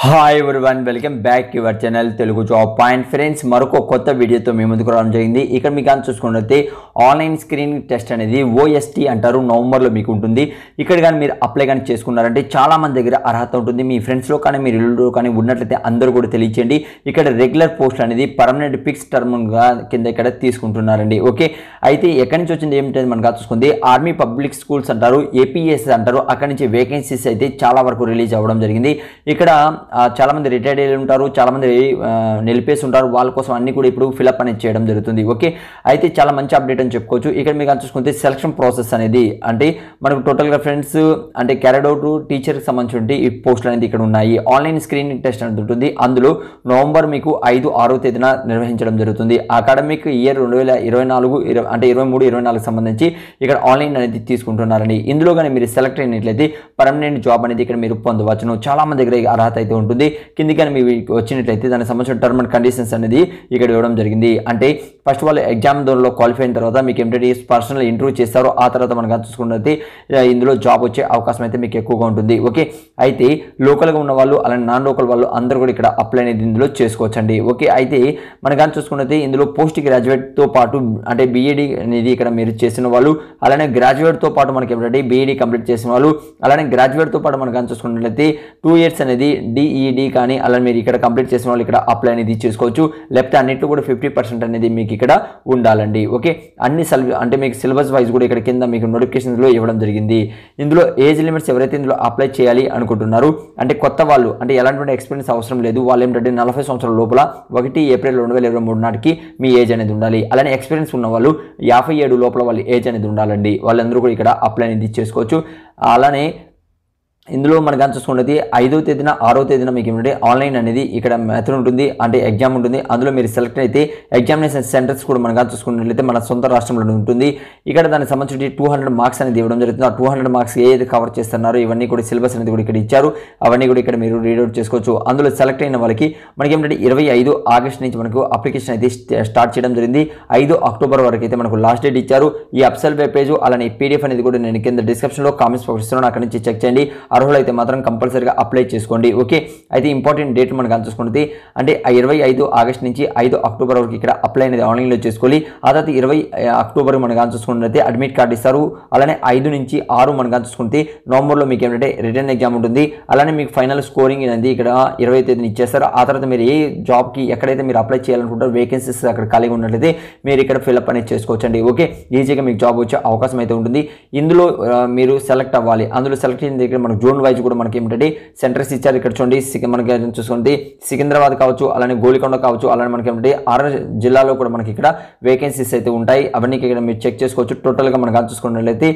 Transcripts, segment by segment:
hi everyone welcome back your channel Telugu job point friends మరొక కొత్త వీడియోతో మీ ముందుకు రావడం జరిగింది ఇక్కడ మీకు కానీ చూసుకున్నట్లయితే ఆన్లైన్ స్క్రీన్ టెస్ట్ అనేది ఓఎస్టీ అంటారు నవంబర్లో మీకు ఉంటుంది ఇక్కడ కానీ మీరు అప్లై కానీ చేసుకున్నారంటే చాలామంది దగ్గర అర్హత ఉంటుంది మీ ఫ్రెండ్స్లో కానీ మీ రిలేటివ్లో కానీ ఉన్నట్లయితే అందరూ కూడా తెలియచేయండి ఇక్కడ రెగ్యులర్ పోస్ట్ అనేది పర్మనెంట్ ఫిక్స్ టర్మ్గా కింద ఇక్కడ తీసుకుంటున్నారండి ఓకే అయితే ఎక్కడి నుంచి వచ్చింది ఏమిటంటే మనం చూసుకుంది ఆర్మీ పబ్లిక్ స్కూల్స్ అంటారు ఏపీఎస్ అంటారు అక్కడి నుంచి వేకెన్సీస్ అయితే చాలా వరకు రిలీజ్ అవ్వడం జరిగింది ఇక్కడ చాలామంది రిటైర్డ్ అయ్యి ఉంటారు చాలామంది నిలిపేసి ఉంటారు వాళ్ళ కోసం అన్నీ కూడా ఇప్పుడు ఫిలప్ అనేది చేయడం జరుగుతుంది ఓకే అయితే చాలా మంచి అప్డేట్ అని చెప్పుకోవచ్చు ఇక్కడ మీకు చూసుకుంటే సెలక్షన్ ప్రాసెస్ అనేది అంటే మనకు టోటల్గా ఫ్రెండ్స్ అంటే క్యారెడ్ అవుట్ టీచర్కి సంబంధించి ఈ పోస్టులు అనేది ఇక్కడ ఉన్నాయి ఆన్లైన్ స్క్రీనింగ్ టెస్ట్ అనేది ఉంటుంది అందులో నవంబర్ మీకు ఐదు ఆరో తేదీన నిర్వహించడం జరుగుతుంది అకాడమిక్ ఇయర్ రెండు వేల ఇరవై నాలుగు అంటే ఇరవై మూడు ఇరవై నాలుగు సంబంధించి ఇక్కడ ఆన్లైన్ అనేది తీసుకుంటున్నారండి ఇందులో కానీ మీరు సెలెక్ట్ అయినట్లయితే పర్మనెంట్ జాబ్ అనేది ఇక్కడ మీరు పొందవచ్చును చాలామంది దగ్గర అర్హత అయితే ఉంటుంది కింది కానీ మీ వచ్చినట్లయితే దానికి సంబంధించిన టర్మ్ అండ్ కండిషన్స్ అనేది ఇక్కడ ఇవ్వడం జరిగింది అంటే ఫస్ట్ ఆఫ్ ఆల్ ఎగ్జామ్ దూరంలో క్వాలిఫై అయిన తర్వాత మీకు ఏంటంటే పర్సనల్ ఇంటర్వ్యూ చేస్తారో ఆ తర్వాత మనం చూసుకున్నది ఇందులో జాబ్ వచ్చే అవకాశం అయితే మీకు ఎక్కువగా ఉంటుంది ఓకే అయితే లోకల్గా ఉన్న వాళ్ళు అలానే నాన్ లోకల్ వాళ్ళు అందరూ కూడా ఇక్కడ అప్లై అనేది ఇందులో చేసుకోవచ్చండి ఓకే అయితే మనం కానీ చూసుకున్నైతే ఇందులో పోస్ట్ గ్రాడ్యుయేట్తో పాటు అంటే బీఈడి అనేది ఇక్కడ మీరు చేసిన వాళ్ళు అలానే గ్రాడ్యుయేట్తో పాటు మనకి ఏమిటంటే బీఈడి కంప్లీట్ చేసిన వాళ్ళు అలానే గ్రాడ్యుయేట్తో పాటు మనం e కానీ చూసుకున్నట్లయితే టూ ఇయర్స్ అనేది డిఈడి కానీ అలా మీరు ఇక్కడ కంప్లీట్ చేసిన వాళ్ళు ఇక్కడ అప్లై అనేది చేసుకోవచ్చు లేకపోతే అన్నింటిలో కూడా ఫిఫ్టీ పర్సెంట్ అనేది మీకు ఇక్కడ ఉండాలండి ఓకే అన్ని అంటే మీకు సిలబస్ వైజ్ కూడా ఇక్కడ కింద మీకు నోటిఫికేషన్స్లో ఇవ్వడం జరిగింది ఇందులో ఏజ్ లిమిట్స్ ఎవరైతే ఇందులో అప్లై చేయాలి అను అనుకుంటున్నారు అంటే కొత్త వాళ్ళు అంటే ఎలాంటి ఎక్స్పీరియన్స్ అవసరం లేదు వాళ్ళు ఏంటంటే నలభై సంవత్సరాల లోపల ఒకటి ఏప్రిల్ రెండు వేల ఇరవై మూడు నాటికి మీ ఏజ్ అనేది ఉండాలి అలానే ఎక్స్పీరియన్స్ ఉన్న వాళ్ళు యాభై ఏడు లోపల వాళ్ళ ఏజ్ అనేది ఉండాలండి వాళ్ళందరూ కూడా ఇక్కడ అప్లై అనేది చేసుకోవచ్చు అలానే ఇందులో మనం కానీ చూసుకున్నది ఐదో తేదీన ఆరో తేదీన మీకు ఏమిటి ఆన్లైన్ అనేది ఇక్కడ మెథడ్ ఉంటుంది అంటే ఎగ్జామ్ ఉంటుంది అందులో మీరు సెలెక్ట్ అయితే ఎగ్జామినేషన్ సెంటర్స్ కూడా మనం కానీ చూసుకున్నట్లయితే మన సొంత రాష్ట్రంలో ఉంటుంది ఇక్కడ దానికి సంబంధించి టూ హండ్రెడ్ మార్క్స్ అనేది ఇవ్వడం జరుగుతుంది ఆ టూ హండ్రెడ్ మార్క్స్ ఏది కవర్ చేస్తున్నారో ఇవన్నీ కూడా సిలబస్ అనేది కూడా ఇక్కడ ఇచ్చారు అవన్నీ కూడా ఇక్కడ మీరు రీడౌట్ చేసుకోవచ్చు అందులో సెలెక్ట్ అయిన వాళ్ళకి మనకి ఏమిటంటే ఇరవై ఐదు ఆగస్ట్ నుంచి మనకు అప్లికేషన్ అయితే స్టార్ట్ చేయడం జరిగింది ఐదు అక్టోబర్ వరకు అయితే మనకు లాస్ట్ డేట్ ఇచ్చారు ఈ అప్సల్ వెబ్ పేజ్ అలానే పీడిఎఫ్ అనేది కూడా నేను కింద డిస్క్రిప్షన్లో కామెంట్స్ పంపిస్తున్నాను అక్కడ నుంచి చెక్ చేయండి అర్హులైతే మాత్రం కంపల్సరీగా అప్లై చేసుకోండి ఓకే అయితే ఇంపార్టెంట్ డేట్ మనకు అంతసుకుంటుంది అంటే ఇరవై ఐదు ఆగస్ట్ నుంచి ఐదు అక్టోబర్ వరకు ఇక్కడ అప్లై అనేది ఆన్లైన్లో చేసుకోవాలి ఆ తర్వాత ఇరవై అక్టోబర్ మనకు చూసుకుంటే అడ్మిట్ కార్డు ఇస్తారు అలానే ఐదు నుంచి ఆరు మనకు చూసుకుంటే నవంబర్లో మీకు ఏంటంటే రిటర్న్ ఎగ్జామ్ ఉంటుంది అలానే మీకు ఫైనల్ స్కోరింగ్ అనేది ఇక్కడ ఇరవై తేదీన ఇచ్చేస్తారు ఆ తర్వాత మీరు ఏ జాబ్కి ఎక్కడైతే మీరు అప్లై చేయాలనుకుంటారు వేకెన్సీస్ అక్కడ ఖాళీగా ఉన్నట్లయితే మీరు ఇక్కడ ఫిల్అప్ అనేది చేసుకోవచ్చండి ఓకే ఈజీగా మీకు జాబ్ వచ్చే అవకాశం అయితే ఉంటుంది ఇందులో మీరు సెలెక్ట్ అవ్వాలి అందులో సెలెక్ట్ అయిన దగ్గర మనకు జోన్ వైజ్ కూడా మనకి ఏమిటంటే సెంటర్స్ ఇచ్చారు ఇక్కడ చూడండి మనకి చూసుకోండి సికింద్రాబాద్ కావచ్చు అలానే గోలికొండ కావచ్చు అలానే మనకి ఏమిటి ఆరు జిల్లాలో కూడా మనకి ఇక్కడ వేకెన్సీస్ అయితే ఉంటాయి అవన్నీ ఇక్కడ మీరు చెక్ చేసుకోవచ్చు టోటల్గా మనకు చూసుకున్నట్లయితే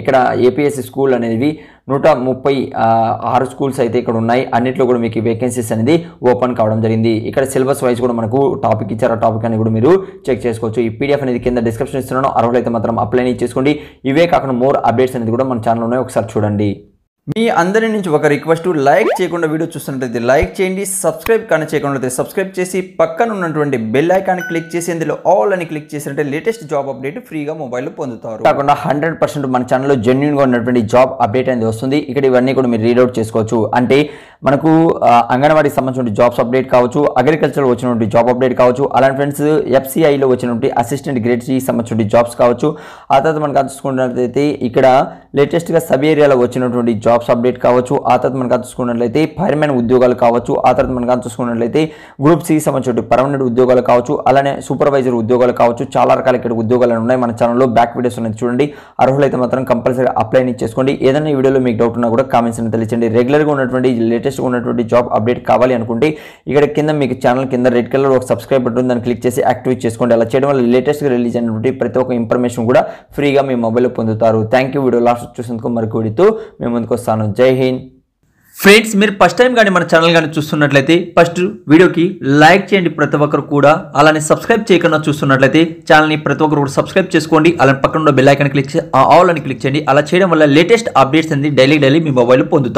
ఇక్కడ ఏపీఎస్సి స్కూల్ అనేవి నూట ముప్పై ఆరు స్కూల్స్ అయితే ఇక్కడ ఉన్నాయి అన్నిట్లో కూడా మీకు వేకెన్సీస్ అనేది ఓపెన్ కావడం జరిగింది ఇక్కడ సిలబస్ వైజ్ కూడా మనకు టాపిక్ ఇచ్చారు ఆ టాపిక్ అని కూడా మీరు చెక్ చేసుకోవచ్చు ఈ పీడిఎఫ్ అనేది కింద డిస్క్రిప్షన్ ఇస్తున్నాను అర్హులైతే మాత్రం అప్లై చేసుకోండి ఇవే కాకుండా మోర్ అప్డేట్స్ అనేది కూడా మన ఉన్నాయి ఒకసారి చూడండి మీ అందరి నుంచి ఒక రిక్వెస్ట్ లైక్ చేయకుండా వీడియో చూస్తున్నట్లయితే లైక్ చేయండి సబ్స్క్రైబ్ కానీ చేయకుండా సబ్స్క్రైబ్ చేసి పక్కన ఉన్నటువంటి బెల్ ఐకాన్ క్లిక్ చేసి అందులో ఆల్ అని క్లిక్ చేసినట్టే లేటెస్ట్ జాబ్ అప్డేట్ ఫ్రీగా మొబైల్లో పొందుతారు కాకుండా హండ్రెడ్ పర్సెంట్ మన ఛానల్లో జెన్యున్గా ఉన్నటువంటి జాబ్ అప్డేట్ అనేది వస్తుంది ఇక్కడ ఇవన్నీ కూడా మీరు రీడౌట్ చేసుకోవచ్చు అంటే మనకు అంగన్వాడీకి సంబంధించిన జాబ్స్ అప్డేట్ కావచ్చు అగ్రికల్చర్లో వచ్చినటువంటి జాబ్ అప్డేట్ కావచ్చు అలాంటి ఫ్రెండ్స్ ఎఫ్సిఐలో వచ్చినటువంటి అసిస్టెంట్ గ్రేడ్స్కి సంబంధించిన జాబ్స్ కావచ్చు ఆ తర్వాత మనకు చూసుకున్నట్లయితే ఇక్కడ లేటెస్ట్గా సబ్ ఏరియాలో వచ్చినటువంటి జాబ్స్ అప్డేట్ కావచ్చు ఆ తర్వాత మనకు చూసుకున్నట్లయితే ఫైర్మెన్ ఉద్యోగాలు కావచ్చు ఆ తర్వాత మనకు చూసుకున్నట్లయితే గ్రూప్ సికి సంబంధించిన పర్మనెంట్ ఉద్యోగాలు కావచ్చు అలానే సూపర్వైజర్ ఉద్యోగాలు కావచ్చు చాలా రకాల ఇక్కడ ఉద్యోగాలు ఉన్నాయి మన ఛానల్లో బ్యాక్ వీడియోస్ ఉన్నాయి చూడండి అర్హులైతే మాత్రం కంపల్సరీ అప్లై చేసుకోండి ఏదైనా వీడియోలో మీకు డౌట్ ఉన్నా కూడా కామెంట్స్ తెలియచండి రెగ్యులర్గా ఉన్నటువంటి లేటెస్ట్ లేటెస్ట్ ఉన్నటువంటి జాబ్ అప్డేట్ కావాలి అనుకుంటే ఇక్కడ కింద మీకు ఛానల్ కింద రెడ్ కలర్ ఒక సబ్స్క్రైబ్ బటన్ దాన్ని క్లిక్ చేసి యాక్టివేట్ చేసుకోండి అలా చేయడం వల్ల లేటెస్ట్గా రిలీజ్ అయినటువంటి ప్రతి ఒక్క ఇన్ఫర్మేషన్ కూడా ఫ్రీగా మీ మొబైల్లో పొందుతారు థ్యాంక్ యూ వీడియో లాస్ట్ చూసినందుకు మరొక వీడియోతో మేము ముందుకు వస్తాను జై హింద్ ఫ్రెండ్స్ మీరు ఫస్ట్ టైం కానీ మన ఛానల్ కానీ చూస్తున్నట్లయితే ఫస్ట్ వీడియోకి లైక్ చేయండి ప్రతి ఒక్కరు కూడా అలానే సబ్స్క్రైబ్ చేయకుండా చూస్తున్నట్లయితే ఛానల్ని ప్రతి ఒక్కరు కూడా సబ్స్క్రైబ్ చేసుకోండి అలానే పక్కన ఉన్న ఐకాన్ క్లిక్ చేసి ఆల్ అని క్లిక్ చేయండి అలా చేయడం వల్ల లేటెస్ట్ అప్డేట్స్ అనేది డైలీ డైలీ మీ మొబైల్ పొందుతారు